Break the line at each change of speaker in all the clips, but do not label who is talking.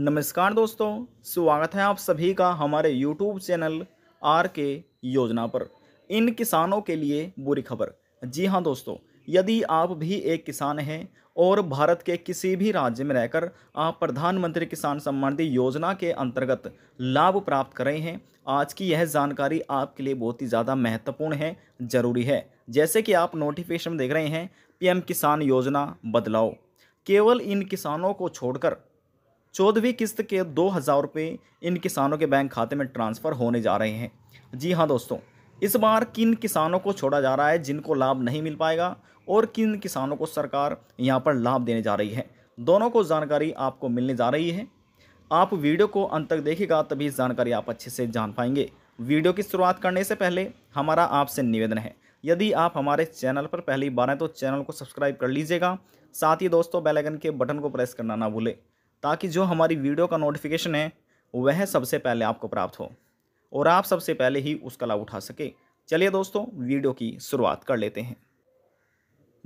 नमस्कार दोस्तों स्वागत है आप सभी का हमारे यूट्यूब चैनल आर के योजना पर इन किसानों के लिए बुरी खबर जी हाँ दोस्तों यदि आप भी एक किसान हैं और भारत के किसी भी राज्य में रहकर आप प्रधानमंत्री किसान सम्मान निधि योजना के अंतर्गत लाभ प्राप्त कर रहे हैं आज की यह जानकारी आपके लिए बहुत ही ज़्यादा महत्वपूर्ण है ज़रूरी है जैसे कि आप नोटिफिकेशन देख रहे हैं पीएम किसान योजना बदलाव केवल इन किसानों को छोड़कर चौदहवीं किस्त के दो हज़ार रुपये इन किसानों के बैंक खाते में ट्रांसफ़र होने जा रहे हैं जी हाँ दोस्तों इस बार किन किसानों को छोड़ा जा रहा है जिनको लाभ नहीं मिल पाएगा और किन किसानों को सरकार यहाँ पर लाभ देने जा रही है दोनों को जानकारी आपको मिलने जा रही है आप वीडियो को अंत तक देखेगा तभी जानकारी आप अच्छे से जान पाएंगे वीडियो की शुरुआत करने से पहले हमारा आपसे निवेदन है यदि आप हमारे चैनल पर पहली बार हैं तो चैनल को सब्सक्राइब कर लीजिएगा साथ ही दोस्तों बेल आइकन के बटन को प्रेस करना ना भूलें ताकि जो हमारी वीडियो का नोटिफिकेशन है वह सबसे पहले आपको प्राप्त हो और आप सबसे पहले ही उसका लाभ उठा सके चलिए दोस्तों वीडियो की शुरुआत कर लेते हैं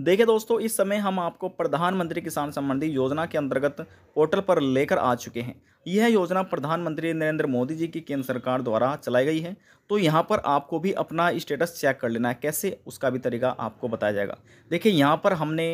देखिए दोस्तों इस समय हम आपको प्रधानमंत्री किसान संबंधी योजना के अंतर्गत पोर्टल पर लेकर आ चुके हैं यह योजना प्रधानमंत्री नरेंद्र मोदी जी की केंद्र सरकार द्वारा चलाई गई है तो यहाँ पर आपको भी अपना स्टेटस चेक कर लेना है कैसे उसका भी तरीका आपको बताया जाएगा देखिए यहाँ पर हमने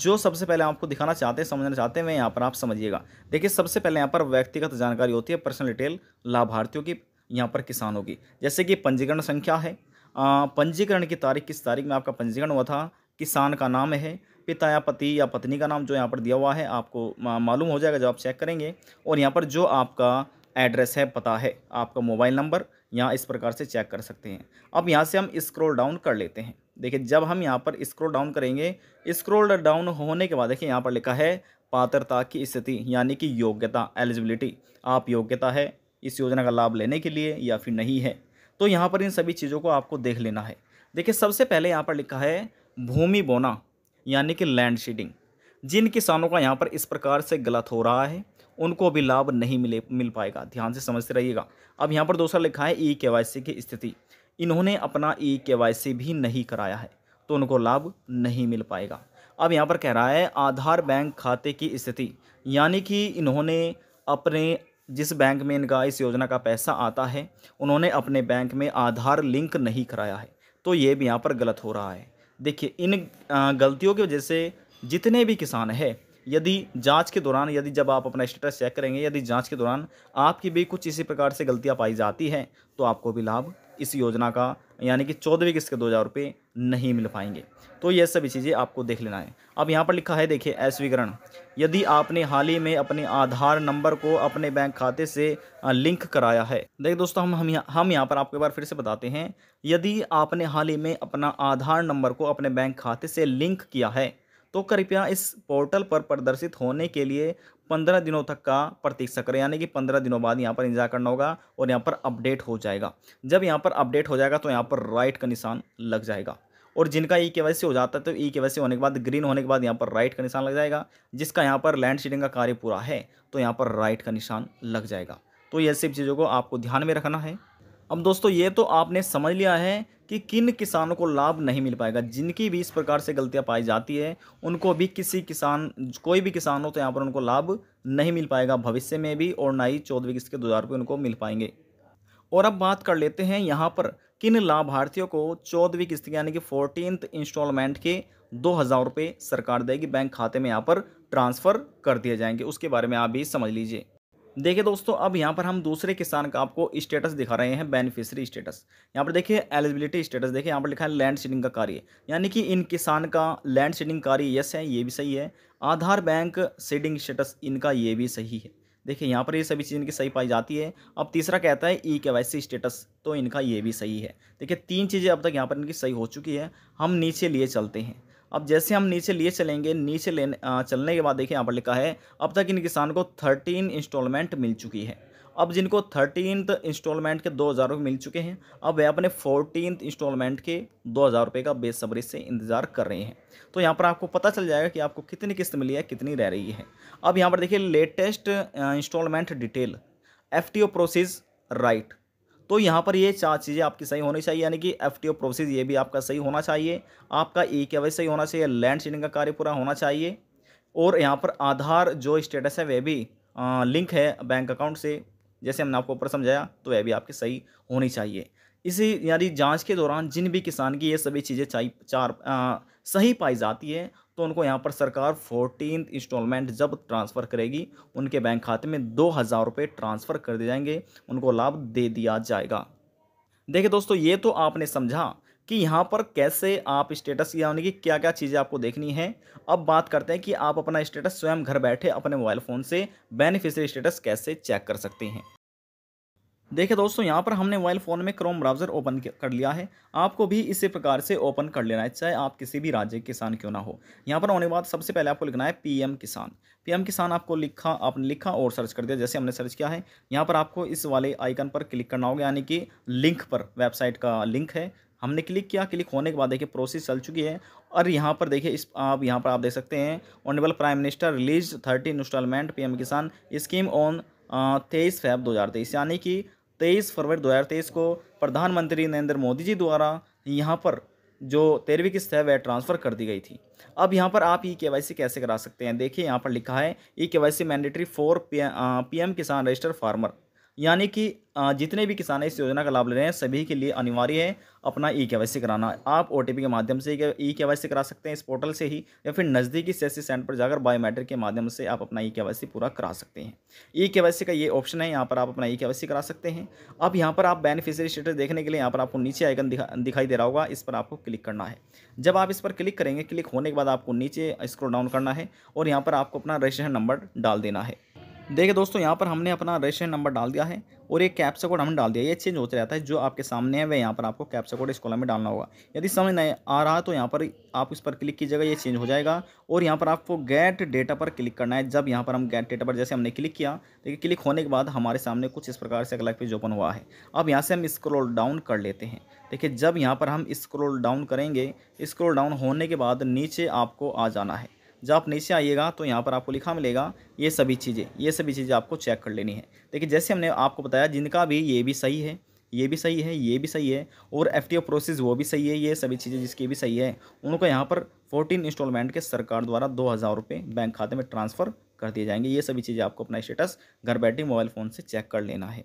जो सबसे पहले आपको दिखाना चाहते हैं समझना चाहते हैं वह यहाँ पर आप समझिएगा देखिए सबसे पहले यहाँ पर व्यक्तिगत जानकारी होती है पर्सनल डिटेल लाभार्थियों की यहाँ पर किसानों की जैसे कि पंजीकरण संख्या है पंजीकरण की तारीख किस तारीख में आपका पंजीकरण हुआ था किसान का नाम है पिता या पति या पत्नी का नाम जो यहाँ पर दिया हुआ है आपको मालूम हो जाएगा जब आप चेक करेंगे और यहाँ पर जो आपका एड्रेस है पता है आपका मोबाइल नंबर यहाँ इस प्रकार से चेक कर सकते हैं अब यहाँ से हम स्क्रॉल डाउन कर लेते हैं देखिए जब हम यहाँ पर स्क्रॉल डाउन करेंगे स्क्रॉल डाउन होने के बाद देखिए यहाँ पर लिखा है पात्रता की स्थिति यानी कि योग्यता एलिजिबिलिटी आप योग्यता है इस योजना का लाभ लेने के लिए या फिर नहीं है तो यहाँ पर इन सभी चीज़ों को आपको देख लेना है देखिए सबसे पहले यहाँ पर लिखा है भूमि बोना यानी कि लैंड शीडिंग जिन किसानों का यहाँ पर इस प्रकार से गलत हो रहा है उनको भी लाभ नहीं मिले मिल पाएगा ध्यान से समझते रहिएगा अब यहाँ पर दूसरा लिखा है ई e के की स्थिति इन्होंने अपना ई e के भी नहीं कराया है तो उनको लाभ नहीं मिल पाएगा अब यहाँ पर कह रहा है आधार बैंक खाते की स्थिति यानी कि इन्होंने अपने जिस बैंक में इनका इस योजना का पैसा आता है उन्होंने अपने बैंक में आधार लिंक नहीं कराया है तो ये भी यहाँ पर गलत हो रहा है देखिए इन गलतियों की वजह से जितने भी किसान हैं यदि जांच के दौरान यदि जब आप अपना स्टेटस चेक करेंगे यदि जांच के दौरान आपकी भी कुछ इसी प्रकार से गलतियां पाई जाती हैं तो आपको भी लाभ इस योजना का यानी कि चौदहवीं किस्त के दो हज़ार रुपये नहीं मिल पाएंगे तो ये सभी चीज़ें आपको देख लेना है अब यहाँ पर लिखा है देखिए ऐसवीकरण यदि आपने हाल ही में अपने आधार नंबर को अपने बैंक खाते से लिंक कराया है देखिए दोस्तों हम हम यहाँ हम यहाँ पर आपको एक बार फिर से बताते हैं यदि आपने हाल ही में अपना आधार नंबर को अपने बैंक खाते से लिंक किया है तो कृपया इस पोर्टल पर प्रदर्शित होने के लिए पंद्रह दिनों तक का प्रतीक्षा करें यानी कि पंद्रह दिनों बाद यहाँ पर इंतजार करना होगा और यहाँ पर अपडेट हो जाएगा जब यहाँ पर अपडेट हो जाएगा तो यहाँ पर राइट का निशान लग जाएगा और जिनका ई e के हो जाता है तो ई e के होने के बाद ग्रीन होने के बाद यहाँ पर राइट का निशान लग जाएगा जिसका यहाँ पर लैंड शेडिंग का कार्य पूरा है तो यहाँ पर राइट का निशान लग जाएगा तो यह सब चीज़ों को आपको ध्यान में रखना है अब दोस्तों ये तो आपने समझ लिया है कि किन किसानों को लाभ नहीं मिल पाएगा जिनकी भी इस प्रकार से गलतियाँ पाई जाती है उनको भी किसी किसान कोई भी किसान हो तो यहाँ पर उनको लाभ नहीं मिल पाएगा भविष्य में भी और ना ही चौदहवीं किस्त के दो हज़ार रुपये उनको मिल पाएंगे और अब बात कर लेते हैं यहाँ पर किन लाभार्थियों को चौदहवीं किस्त यानी कि फोर्टीन इंस्टॉलमेंट के दो हज़ार रुपये सरकार देगी बैंक खाते में यहाँ पर ट्रांसफ़र कर दिए जाएंगे उसके बारे में आप भी समझ लीजिए देखिए दोस्तों अब यहाँ पर हम दूसरे किसान का आपको स्टेटस दिखा रहे हैं बेनिफिशरी स्टेटस यहाँ पर देखिए एलिजिबिलिटी स्टेटस देखिए यहाँ पर लिखा है लैंड सीडिंग का कार्य यानी कि इन किसान का लैंड सीडिंग कार्य यस है ये भी सही है आधार बैंक सीडिंग स्टेटस इनका ये भी सही है देखिए यहाँ पर ये सभी चीज़ इनकी सही पाई जाती है अब तीसरा कहता है ई के वाई सी स्टेटस तो इनका ये भी सही है देखिए तीन चीज़ें अब तक यहाँ पर इनकी सही हो चुकी है हम नीचे लिए चलते हैं अब जैसे हम नीचे लिए चलेंगे नीचे लेने चलने के बाद देखिए यहाँ पर लिखा है अब तक इन किसान को थर्टीन इंस्टॉलमेंट मिल चुकी है अब जिनको थर्टीन इंस्टॉलमेंट के दो हज़ार रुपये मिल चुके हैं अब वे अपने फोर्टीन इंस्टॉलमेंट के दो हज़ार रुपये का बेसब्री से इंतज़ार कर रहे हैं तो यहाँ पर आपको पता चल जाएगा कि आपको कितनी किस्त मिली है कितनी रह रही है अब यहाँ पर देखिए latest instalment detail F T O process right तो यहाँ पर ये चार चीज़ें आपकी सही होनी चाहिए यानी कि एफ टी ओ प्रोसेस ये भी आपका सही होना चाहिए आपका ई के सही होना चाहिए लैंड सीडिंग का कार्य पूरा होना चाहिए और यहाँ पर आधार जो स्टेटस है वह भी आ, लिंक है बैंक अकाउंट से जैसे हमने आपको ऊपर समझाया तो वह भी आपकी सही होनी चाहिए इसी यानी जाँच के दौरान जिन भी किसान की ये सभी चीज़ें चार आ, सही पाई जाती है तो उनको यहाँ पर सरकार फोर्टीन इंस्टॉलमेंट जब ट्रांसफ़र करेगी उनके बैंक खाते में दो हज़ार रुपये ट्रांसफ़र कर दिए जाएंगे उनको लाभ दे दिया जाएगा देखिए दोस्तों ये तो आपने समझा कि यहाँ पर कैसे आप स्टेटस यानी कि क्या क्या चीज़ें आपको देखनी है अब बात करते हैं कि आप अपना स्टेटस स्वयं घर बैठे अपने मोबाइल फ़ोन से बेनिफिशरी स्टेटस कैसे चेक कर सकते हैं देखिए दोस्तों यहाँ पर हमने मोबाइल फ़ोन में क्रोम ब्राउज़र ओपन कर लिया है आपको भी इसी प्रकार से ओपन कर लेना है चाहे आप किसी भी राज्य किसान क्यों ना हो यहाँ पर होने के बाद सबसे पहले आपको लिखना है पीएम किसान पीएम किसान आपको लिखा आपने लिखा और सर्च कर दिया जैसे हमने सर्च किया है यहाँ पर आपको इस वाले आइकन पर क्लिक करना होगा यानी कि लिंक पर वेबसाइट का लिंक है हमने क्लिक किया क्लिक होने के बाद देखिए प्रोसेस चल चुकी है और यहाँ पर देखिए इस आप यहाँ पर आप देख सकते हैं honourable prime minister release thirty instalment P Kisan scheme on तेईस फेब दो हज़ार तेईस यानी कि तेईस फरवरी 2023 को प्रधानमंत्री नरेंद्र मोदी जी द्वारा यहाँ पर जो तेरहवीं किस्त है वह ट्रांसफ़र कर दी गई थी अब यहाँ पर आप ई के कैसे करा सकते हैं देखिए यहाँ पर लिखा है E K Y C mandatory for P M Kisan register farmer यानी कि जितने भी किसान इस योजना का लाभ ले रहे हैं सभी के लिए अनिवार्य है अपना ई के कराना आप ओ के माध्यम से ई के करा सकते हैं इस पोर्टल से ही या फिर नज़दीकी सी सेंटर पर जाकर बायोमेट्रिक के माध्यम से आप अपना ई पूरा करा सकते हैं ई का ये ऑप्शन है यहाँ पर आप अपना ई करा सकते हैं अब यहाँ पर आप बेनिफिशियरी स्टेटस देखने के लिए यहाँ पर आपको नीचे आइकन दिखा दिखाई दे रहा होगा इस पर आपको क्लिक करना है जब आप इस पर क्लिक करेंगे क्लिक होने के बाद आपको नीचे स्क्रोल डाउन करना है और यहाँ पर आपको अपना रजिस्ट्रेशन नंबर डाल देना है देखिए दोस्तों यहाँ पर हमने अपना रजिस्ट्रेशन नंबर डाल दिया है और एक कैप्स कोड हमने डाल दिया ये चेंज होते रहता है जो आपके सामने है वह यहाँ पर आपको कैप्स कोड इस कॉलम में डालना होगा यदि समझ नहीं आ रहा तो यहाँ पर आप इस पर क्लिक कीजिएगा ये चेंज हो जाएगा और यहाँ पर आपको गेट डेटा पर क्लिक करना है जब यहाँ पर हम गेट डेटा पर जैसे हमने क्लिक किया देखिए क्लिक होने के बाद हमारे सामने कुछ इस प्रकार से अगला पेज ओपन हुआ है अब यहाँ से हम स्क्रोल डाउन कर लेते हैं देखिए जब यहाँ पर हम स्क्रोल डाउन करेंगे स्क्रोल डाउन होने के बाद नीचे आपको आ जाना है जब आप नीचे आइएगा तो यहाँ पर आपको लिखा मिलेगा ये सभी चीज़ें ये सभी चीज़ें आपको चेक कर लेनी है देखिए जैसे हमने आपको बताया जिनका भी ये भी सही है ये भी सही है ये भी सही है और एफ प्रोसेस वो भी सही है ये सभी चीज़ें जिसकी भी सही है उनको यहाँ पर फोर्टीन इंस्टॉलमेंट के सरकार द्वारा दो हज़ार रुपये बैंक खाते में ट्रांसफ़र कर दिए जाएंगे ये सभी चीज़ें आपको अपना स्टेटस घर बैठे मोबाइल फ़ोन से चेक कर लेना है